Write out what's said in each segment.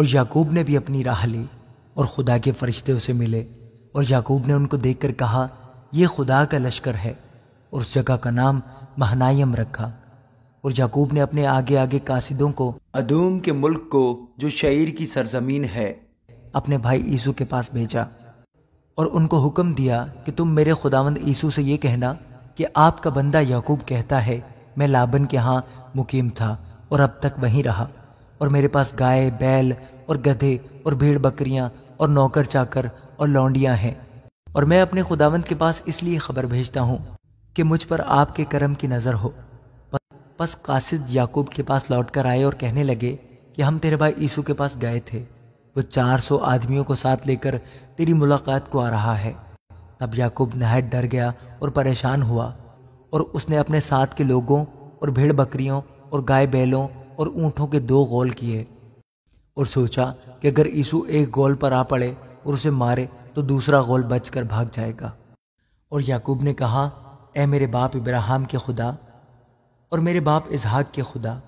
और याकूब ने भी अपनी राह ली और खुदा के फरिश्ते उसे मिले और याकूब ने उनको देखकर कहा यह खुदा का लश्कर है और उस जगह का नाम महनायम रखा और याकूब ने अपने आगे आगे कासिदों को अदूम के मुल्क को जो शहीर की सरजमीन है अपने भाई ईसू के पास भेजा और उनको हुक्म दिया कि तुम मेरे खुदावंद ईसू से ये कहना कि आपका बंदा याकूब कहता है मैं लाबन के यहाँ मुकीम था और अब तक वहीं रहा और मेरे पास गाय बैल और गधे और भेड़ बकरियाँ और नौकर चाकर और लौंडियाँ हैं और मैं अपने खुदावंत के पास इसलिए खबर भेजता हूँ कि मुझ पर आपके करम की नज़र हो बस कासिद याकूब के पास लौट कर आए और कहने लगे कि हम तेरे भाई ईसु के पास गए थे वो चार सौ आदमियों को साथ लेकर तेरी मुलाकात को आ रहा है तब याकूब नहायत डर गया और परेशान हुआ और उसने अपने साथ के लोगों और भेड़ बकरियों और गाय बैलों और ऊँटों के दो गोल किए और सोचा कि अगर यीशु एक गोल पर आ पड़े और उसे मारे तो दूसरा गोल बचकर भाग जाएगा और याकूब ने कहा ए मेरे बाप इब्राहिम के खुदा और मेरे बाप इसहाक के खुदा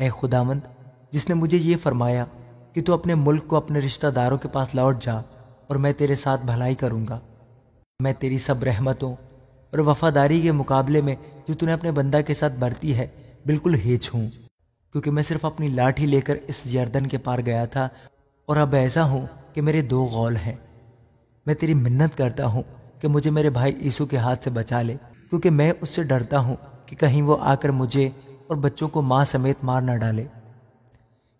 ए खुदामंद जिसने मुझे ये फरमाया कि तू अपने मुल्क को अपने रिश्तेदारों के पास लौट जा और मैं तेरे साथ भलाई करूँगा मैं तेरी सब रहमतों और वफादारी के मुकाबले में जो तूने अपने बंदा के साथ बरती है बिल्कुल हेच हूँ क्योंकि मैं सिर्फ अपनी लाठी लेकर इस जर्दन के पार गया था और अब ऐसा हूँ कि मेरे दो गौल हैं मैं तेरी मिन्नत करता हूँ कि मुझे मेरे भाई यीशु के हाथ से बचा ले क्योंकि मैं उससे डरता हूँ कि कहीं वो आकर मुझे और बच्चों को माँ समेत मार ना डाले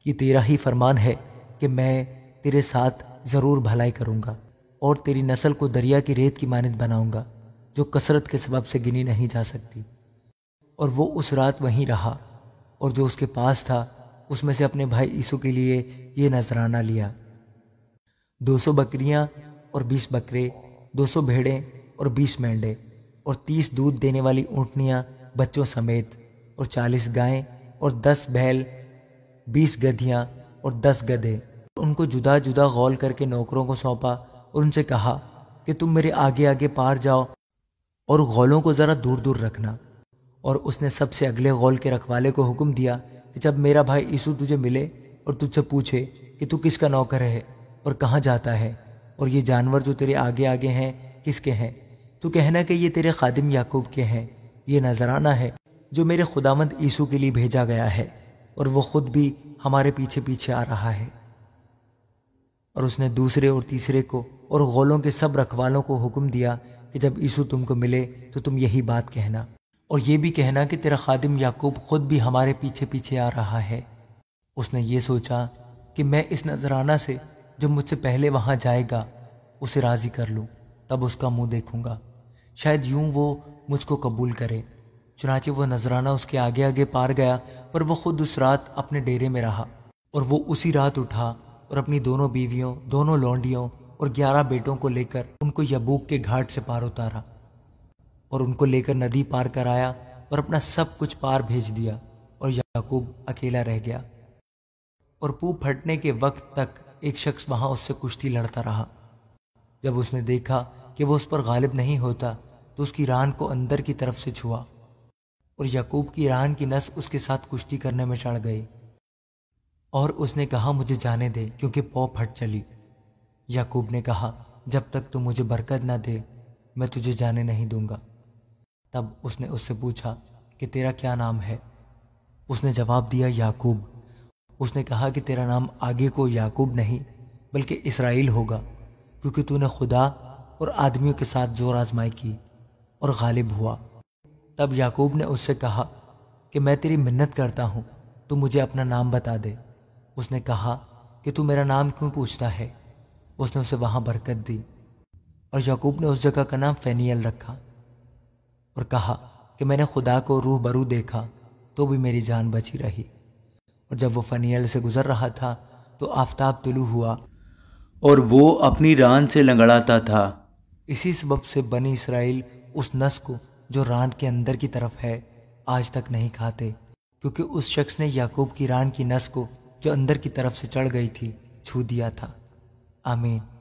ये तेरा ही फरमान है कि मैं तेरे साथ ज़रूर भलाई करूँगा और तेरी नस्ल को दरिया की रेत की मानद बनाऊँगा जो कसरत के सबब से गिनी नहीं जा सकती और वो उस रात वहीं रहा और जो उसके पास था उसमें से अपने भाई ईसु के लिए ये नजराना लिया 200 बकरियां और 20 बकरे 200 भेड़ें और 20 मेंढे और 30 दूध देने वाली ऊँटनियाँ बच्चों समेत और 40 गायें और 10 बैल 20 गधियाँ और 10 गधे उनको जुदा जुदा गौल करके नौकरों को सौंपा और उनसे कहा कि तुम मेरे आगे आगे पार जाओ और गौलों को ज़रा दूर दूर रखना और उसने सबसे अगले गौल के रखवाले को हुक्म दिया कि जब मेरा भाई यीशु तुझे मिले और तुझसे पूछे कि तू किसका नौकर है और कहाँ जाता है और ये जानवर जो तेरे आगे आगे हैं किसके हैं तो कहना कि ये तेरे खादिम याकूब के हैं ये नजराना है जो मेरे खुदामंद यीशु के लिए भेजा गया है और वो खुद भी हमारे पीछे पीछे आ रहा है और उसने दूसरे और तीसरे को और गौलों के सब रखवालों को हुक्म दिया कि जब ईसु तुमको मिले तो तुम यही बात कहना और ये भी कहना कि तेरा खादिम याकूब खुद भी हमारे पीछे पीछे आ रहा है उसने ये सोचा कि मैं इस नजराना से जो मुझसे पहले वहाँ जाएगा उसे राज़ी कर लूँ तब उसका मुंह देखूँगा शायद यूं वो मुझको कबूल करे चुनाचे वो नजराना उसके आगे आगे पार गया पर वह खुद उस रात अपने डेरे में रहा और वो उसी रात उठा और अपनी दोनों बीवियों दोनों लौंडियों और ग्यारह बेटों को लेकर उनको यबूक के घाट से पार उतारा और उनको लेकर नदी पार कराया और अपना सब कुछ पार भेज दिया और याकूब अकेला रह गया और पू फटने के वक्त तक एक शख्स वहाँ उससे कुश्ती लड़ता रहा जब उसने देखा कि वह उस पर गालिब नहीं होता तो उसकी रान को अंदर की तरफ से छुआ और याकूब की रान की नस उसके साथ कुश्ती करने में चढ़ गई और उसने कहा मुझे जाने दे क्योंकि पौ फट चली याकूब ने कहा जब तक तू मुझे बरकत ना दे मैं तुझे जाने नहीं दूंगा तब उसने उससे पूछा कि तेरा क्या नाम है उसने जवाब दिया याकूब उसने कहा कि तेरा नाम आगे को याकूब नहीं बल्कि इसराइल होगा क्योंकि तूने खुदा और आदमियों के साथ जोर आजमाई की और गालिब हुआ तब याकूब ने उससे कहा कि मैं तेरी मिन्नत करता हूँ तू मुझे अपना नाम बता दे उसने कहा कि तू मेरा नाम क्यों पूछता है उसने उसे वहाँ बरकत दी और याकूब ने उस जगह का नाम फैनियल रखा और कहा कि मैंने खुदा को रूह बरू देखा तो भी मेरी जान बची रही और जब वो फनियल से गुजर रहा था तो आफ्ताब तुलू हुआ और वो अपनी रान से लंगड़ाता था इसी सबब से बनी इसराइल उस नस को जो रान के अंदर की तरफ है आज तक नहीं खाते क्योंकि उस शख्स ने याकूब की रान की नस को जो अंदर की तरफ से चढ़ गई थी छू दिया था आमीन